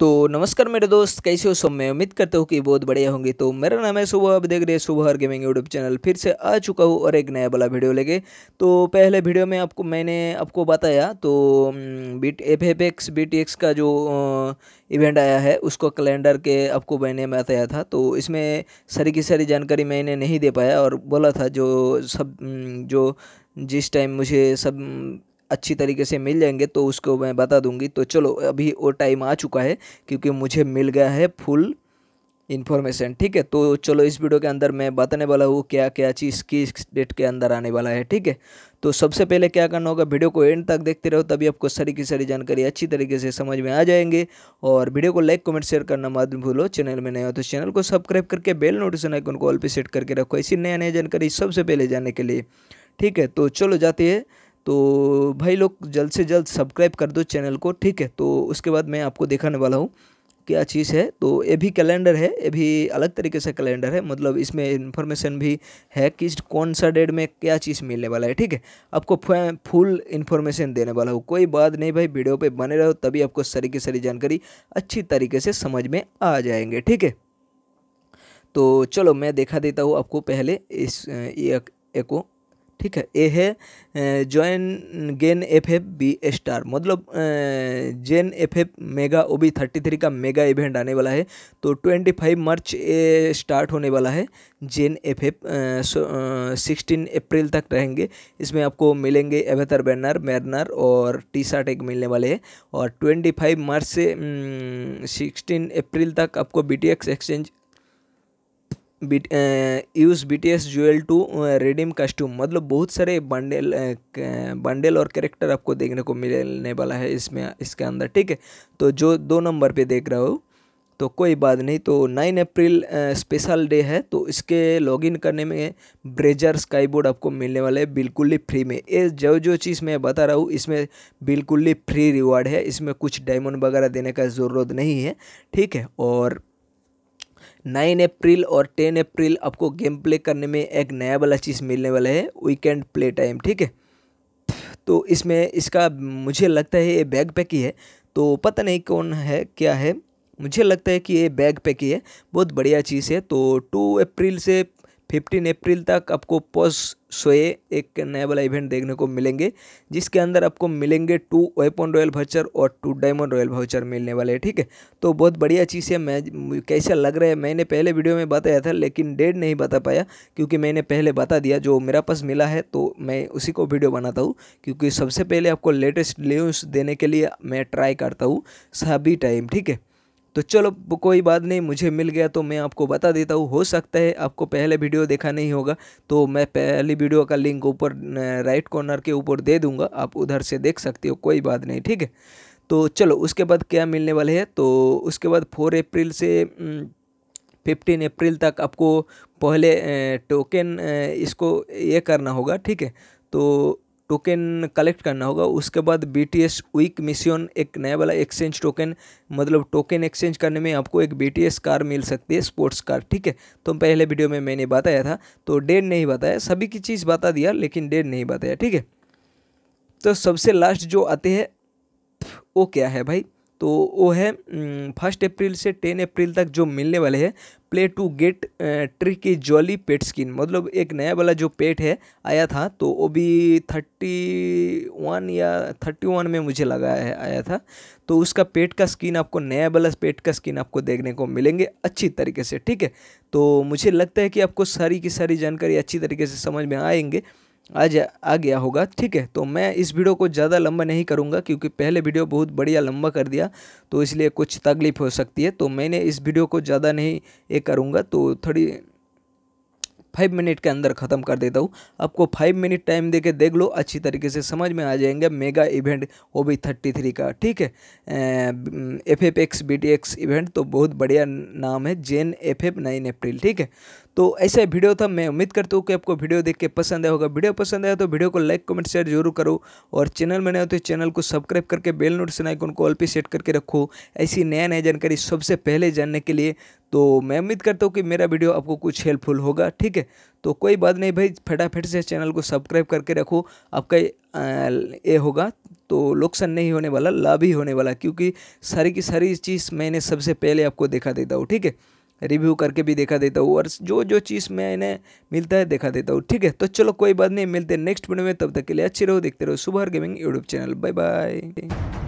तो नमस्कार मेरे दोस्त कैसे हो सब मैं उम्मीद करता हूँ कि बहुत बढ़िया होंगे तो मेरा नाम है सुबह आप देख रहे हैं सुबह हर गेमिंग यूट्यूब चैनल फिर से आ चुका हूँ और एक नया वाला वीडियो लेके तो पहले वीडियो में आपको मैंने आपको बताया तो बीट F F X B T X का जो इवेंट आया है उसको कैलेंडर के आपको मैंने बताया था तो इसमें सारी की सारी जानकारी मैंने नहीं दे पाया और बोला था जो सब जो जिस टाइम मुझे सब अच्छी तरीके से मिल जाएंगे तो उसको मैं बता दूंगी तो चलो अभी वो टाइम आ चुका है क्योंकि मुझे मिल गया है फुल इन्फॉर्मेशन ठीक है तो चलो इस वीडियो के अंदर मैं बताने वाला हूँ क्या क्या चीज़ किस डेट के अंदर आने वाला है ठीक है तो सबसे पहले क्या करना होगा वीडियो को एंड तक देखते रहो तभी आपको सारी की सारी जानकारी अच्छी तरीके से समझ में आ जाएंगे और वीडियो को लाइक कमेंट शेयर करना मत भूलो चैनल में नया हो तो चैनल को सब्सक्राइब करके बेल नोटिफिकेशन आइकन को ऑल पे सेट करके रखो ऐसी नया नया जानकारी सबसे पहले जाने के लिए ठीक है तो चलो जाते हैं तो भाई लोग जल्द से जल्द सब्सक्राइब कर दो चैनल को ठीक है तो उसके बाद मैं आपको दिखाने वाला हूँ क्या चीज़ है तो ये भी कैलेंडर है ये भी अलग तरीके से कैलेंडर है मतलब इसमें इन्फॉर्मेशन भी है कि कौन सा डेट में क्या चीज़ मिलने वाला है ठीक है आपको फुल इन्फॉर्मेशन देने वाला हो कोई बात नहीं भाई वीडियो पे बने रहो तभी आपको सारी की सारी जानकारी अच्छी तरीके से समझ में आ जाएंगे ठीक है तो चलो मैं देखा देता हूँ आपको पहले इस ये को ठीक है ए है जॉइन गेन एफ एफ बी स्टार मतलब जेन F F mega O B thirty three का मेगा इवेंट आने वाला है तो ट्वेंटी फाइव मार्च ए स्टार्ट होने वाला है जेन एफ एफ सिक्सटीन अप्रैल तक रहेंगे इसमें आपको मिलेंगे एवेतर बैनर मैरनर और टी शर्ट एक मिलने वाले हैं और ट्वेंटी फाइव मार्च से सिक्सटीन अप्रैल तक आपको B T X exchange use B T S jewel to redeem costume मतलब बहुत सारे बंडल बंडल और कैरेक्टर आपको देखने को मिलने वाला है इसमें इसके अंदर ठीक है तो जो दो नंबर पे देख रहा हो तो कोई बात नहीं तो नाइन अप्रैल स्पेशल डे है तो इसके लॉगिन करने में ब्रेजर स्काईबोर्ड आपको मिलने वाला है बिल्कुल ही फ्री में ये जो जो चीज़ मैं बता रहा हूँ इसमें बिल्कुल ही फ्री रिवार्ड है इसमें कुछ डायमंड वगैरह देने का ज़रूरत नहीं है ठीक है और नाइन अप्रैल और टेन अप्रैल आपको गेम प्ले करने में एक नया वाला चीज़ मिलने वाला है वीकेंड प्ले टाइम ठीक है तो इसमें इसका मुझे लगता है ये बैग पैक ही है तो पता नहीं कौन है क्या है मुझे लगता है कि ये बैग पैक ही है बहुत बढ़िया चीज़ है तो टू अप्रैल से फिफ्टीन अप्रैल तक आपको पोस सोए एक नया वाला इवेंट देखने को मिलेंगे जिसके अंदर आपको मिलेंगे टू वेपन रॉयल भाउचर और टू डायमंड रॉयल भाउचर मिलने वाले हैं ठीक है तो बहुत बढ़िया चीज़ है मैं कैसा लग रहा है मैंने पहले वीडियो में बताया था लेकिन डेट नहीं बता पाया क्योंकि मैंने पहले बता दिया जो मेरा पास मिला है तो मैं उसी को वीडियो बनाता हूँ क्योंकि सबसे पहले आपको लेटेस्ट न्यूज़ देने के लिए मैं ट्राई करता हूँ सभी टाइम ठीक है तो चलो कोई बात नहीं मुझे मिल गया तो मैं आपको बता देता हूँ हो सकता है आपको पहले वीडियो देखा नहीं होगा तो मैं पहली वीडियो का लिंक ऊपर राइट कॉर्नर के ऊपर दे दूँगा आप उधर से देख सकते हो कोई बात नहीं ठीक है तो चलो उसके बाद क्या मिलने वाले हैं तो उसके बाद फोर अप्रैल से फिफ्टीन अप्रैल तक आपको पहले टोकन इसको ये करना होगा ठीक है तो टोकन कलेक्ट करना होगा उसके बाद B T S week mission एक नया वाला एक्सचेंज टोकन मतलब टोकन एक्सचेंज करने में आपको एक बी टी एस कार मिल सकती है स्पोर्ट्स कार ठीक है तो पहले वीडियो में मैंने बताया था तो डेट नहीं बताया सभी की चीज़ बता दिया लेकिन डेट नहीं बताया ठीक है तो सबसे लास्ट जो आते हैं वो क्या है भाई तो वो है फर्स्ट अप्रैल से टेन अप्रैल तक जो मिलने वाले हैं प्ले टू गेट ट्रिक की जॉली पेट स्किन मतलब एक नया वाला जो पेट है आया था तो वो भी थर्टी वन या थर्टी वन में मुझे लगा है आया था तो उसका पेट का स्किन आपको नया वाला पेट का स्किन आपको देखने को मिलेंगे अच्छी तरीके से ठीक है तो मुझे लगता है कि आपको सारी की सारी जानकारी अच्छी तरीके से समझ में आएंगे आ जा आ गया होगा ठीक है तो मैं इस वीडियो को ज़्यादा लंबा नहीं करूँगा क्योंकि पहले वीडियो बहुत बढ़िया लंबा कर दिया तो इसलिए कुछ तकलीफ़ हो सकती है तो मैंने इस वीडियो को ज़्यादा नहीं ये करूँगा तो थोड़ी फाइव मिनट के अंदर ख़त्म कर देता हूँ आपको फाइव मिनट टाइम दे के देख लो अच्छी तरीके से समझ में आ जाएंगे मेगा इवेंट ओ भी थर्टी थ्री का ठीक है F F X B T X event तो बहुत बढ़िया नाम है जेन एफ एफ नाइन अप्रैल ठीक है तो ऐसा वीडियो था मैं उम्मीद करता हूँ कि आपको वीडियो देख के पसंद आया होगा वीडियो पसंद आया तो वीडियो को लाइक कमेंट शेयर जरूर करो और चैनल में नए हो तो चैनल को सब्सक्राइब करके बेल नोटिफिकेशन आइकन को ऑल पे सेट करके रखो ऐसी नया नया जानकारी सबसे पहले जानने के लिए तो मैं उम्मीद करता हूँ कि मेरा वीडियो आपको कुछ हेल्पफुल होगा ठीक है तो कोई बात नहीं भाई फटाफट से चैनल को सब्सक्राइब करके रखो आपका ये होगा तो लोकसन नहीं होने वाला लाभ ही होने वाला क्योंकि सारी की सारी चीज़ मैंने सबसे पहले आपको देखा देता हूँ ठीक है रिव्यू करके भी देखा देता हूँ और जो जो चीज़ मैं इन्हें मिलता है देखा देता हूँ ठीक है तो चलो कोई बात नहीं मिलते नेक्स्ट वीडियो में तब तक के लिए अच्छे रहो देखते रहो सुबह gaming YouTube channel bye bye